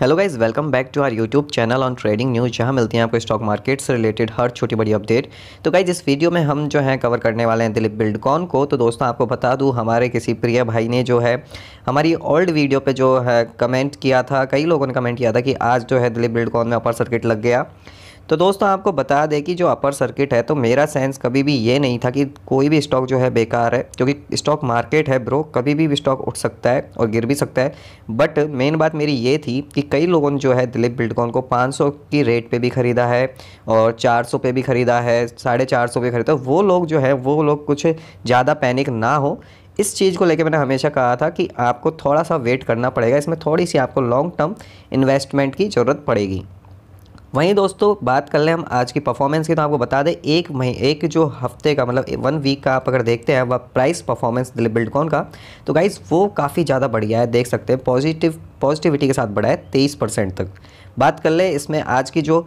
hello guys welcome back to our YouTube channel on trading news जहां मिलती हैं आपको स्टॉक मार्केट से रिलेटेड हर छोटी बड़ी अपडेट तो गाइज इस वीडियो में हम जो है कवर करने वाले हैं दिलीप बिल्डकॉन को तो दोस्तों आपको बता दूं हमारे किसी प्रिय भाई ने जो है हमारी ओल्ड वीडियो पे जो है कमेंट किया था कई लोगों ने कमेंट किया था कि आज जो है दिलीप बिल्डकॉन में अपर सर्किट लग गया तो दोस्तों आपको बता दें कि जो अपर सर्किट है तो मेरा सेंस कभी भी ये नहीं था कि कोई भी स्टॉक जो है बेकार है क्योंकि स्टॉक मार्केट है ब्रो कभी भी स्टॉक उठ सकता है और गिर भी सकता है बट मेन बात मेरी ये थी कि कई लोगों ने जो है दिलीप बिल्डकॉन को 500 की रेट पे भी ख़रीदा है और 400 पे भी ख़रीदा है साढ़े चार सौ पे खरीदा तो वो लोग जो है वो लोग कुछ ज़्यादा पैनिक ना हो इस चीज़ को लेकर मैंने हमेशा कहा था कि आपको थोड़ा सा वेट करना पड़ेगा इसमें थोड़ी सी आपको लॉन्ग टर्म इन्वेस्टमेंट की ज़रूरत पड़ेगी वहीं दोस्तों बात कर लें हम आज की परफॉर्मेंस की तो आपको बता दें एक मही एक जो हफ्ते का मतलब वन वीक का आप अगर देखते हैं वह प्राइस परफॉर्मेंस बिल्डकॉन का तो गाइज़ वो काफ़ी ज़्यादा बढ़िया है देख सकते हैं पॉजिटिव पॉजिटिविटी के साथ बढ़ा है तेईस परसेंट तक बात कर ले इसमें आज की जो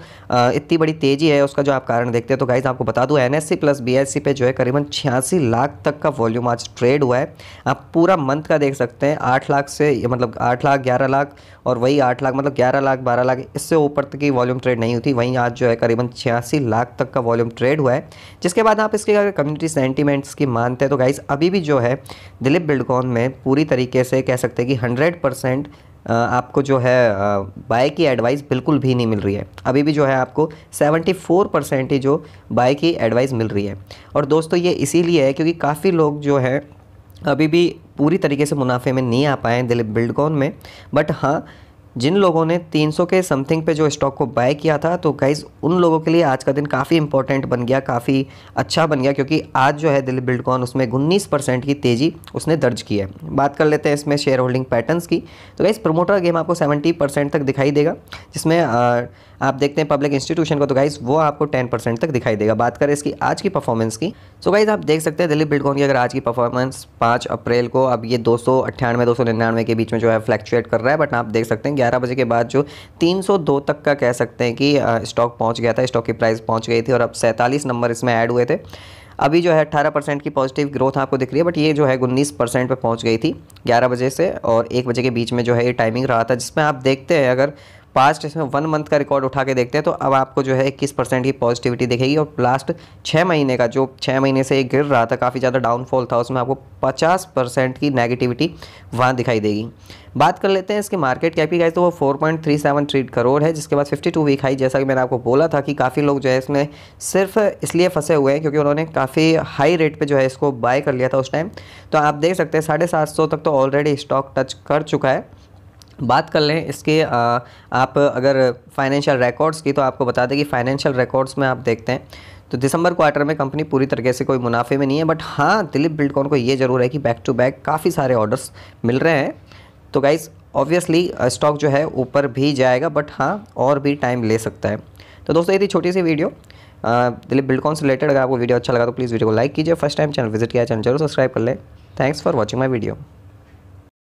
इतनी बड़ी तेज़ी है उसका जो आप कारण देखते हैं तो गाइज आपको बता दूं N S C plus B S C पे जो है करीबन छियासी लाख तक का वॉल्यूम आज ट्रेड हुआ है आप पूरा मंथ का देख सकते हैं आठ लाख से मतलब आठ लाख ग्यारह लाख और वही आठ लाख मतलब ग्यारह लाख बारह लाख इससे ऊपर तक की वॉल्यूम ट्रेड नहीं हुई वहीं आज जो है करीबन छियासी लाख तक का वॉल्यूम ट्रेड हुआ है जिसके बाद आप इसके अगर कम्युनिटी सेंटीमेंट्स की मानते हैं तो गाइज़ अभी भी जो है दिलीप बिल्डकॉन में पूरी तरीके से कह सकते हैं कि हंड्रेड परसेंट आपको जो है बाय की एडवाइस बिल्कुल भी नहीं मिल रही है अभी भी जो है आपको 74 परसेंट ही जो बाय की एडवाइस मिल रही है और दोस्तों ये इसीलिए है क्योंकि काफ़ी लोग जो है अभी भी पूरी तरीके से मुनाफे में नहीं आ पाए हैं दिलीप बिल्डकॉन में बट हाँ जिन लोगों ने 300 के समथिंग पे जो स्टॉक को बाय किया था तो गाइज उन लोगों के लिए आज का दिन काफ़ी इंपॉर्टेंट बन गया काफ़ी अच्छा बन गया क्योंकि आज जो है दिल्ली बिल्डकॉन उसमें उन्नीस परसेंट की तेज़ी उसने दर्ज की है बात कर लेते हैं इसमें शेयर होल्डिंग पैटर्न्स की तो गाइज़ प्रोमोटर गेम आपको सेवेंटी परसेंट तक दिखाई देगा जिसमें आप देखते हैं पब्लिक इंस्टीट्यूशन को तो गाइज वो आपको टेन परसेंट तक दिखाई देगा बात करें इसकी आज की परफॉर्मेंस की सो तो गाइज आप देख सकते हैं दिल्ली बिल्डकॉन की अगर आज की परफॉर्मेंस पाँच अप्रैल को अब ये दो सौ अट्ठानवे दो सौ निन्यानवे के बीच में जो है फ्लैक्चुएट कर रहा है बट आप देख सकते हैं ग्यारह बजे के बाद जो तीन सौ दो तक का कह सकते हैं कि स्टॉक पहुँच गया था स्टॉक की प्राइस पहुँच गई थी और अब सैंतालीस नंबर इसमें ऐड हुए थे अभी जो है अट्ठारह परसेंट की पॉजिटिव ग्रोथ आपको दिख रही है बट ये जो है उन्नीस परसेंट पर पहुँच गई थी ग्यारह बजे से और एक बजे के बीच में जो है ये टाइमिंग रहा था जिसमें आप देखते हैं अगर पास्ट इसमें वन मंथ का रिकॉर्ड उठा के देखते हैं तो अब आपको जो है इक्कीस परसेंट की पॉजिटिविटी दिखेगी और लास्ट छः महीने का जो छः महीने से ये गिर रहा था काफ़ी ज़्यादा डाउनफॉल था उसमें आपको पचास परसेंट की नेगेटिविटी वहाँ दिखाई देगी बात कर लेते हैं इसके मार्केट कैपी गाइज तो वो four point three seven three crore है जिसके बाद फिफ्टी टू वीक हाई जैसा कि मैंने आपको बोला था कि काफ़ी लोग जो है इसमें सिर्फ इसलिए फंसे हुए हैं क्योंकि उन्होंने काफ़ी हाई रेट पे जो है इसको बाय कर लिया था उस टाइम तो आप देख सकते हैं साढ़े सात सौ तक तो ऑलरेडी स्टॉक टच कर चुका है बात कर लें इसके आ, आप अगर फाइनेंशियल रिकॉर्ड्स की तो आपको बता दें कि फाइनेंशियल रिकॉर्ड्स में आप देखते हैं तो दिसंबर क्वार्टर में कंपनी पूरी तरीके से कोई मुनाफे में नहीं है बट हाँ दिलीप बिल्डकॉन को ये ज़रूर है कि बैक टू बैक काफ़ी सारे ऑर्डर्स मिल रहे हैं तो गाइज़ ऑब्वियसली स्टॉक जो है ऊपर भी जाएगा बट हाँ और भी टाइम ले सकता है तो दोस्तों ये थी छोटी सी वीडियो दिलीप बिल्डकॉन से रिलेटेड अगर आपको वीडियो अच्छा लगा तो प्लीज़ वीडियो को लाइक कीजिए फर्स्ट टाइम चैनल विजिट किया चैनल जरूर सब्सक्राइब कर लें thanks for watching my video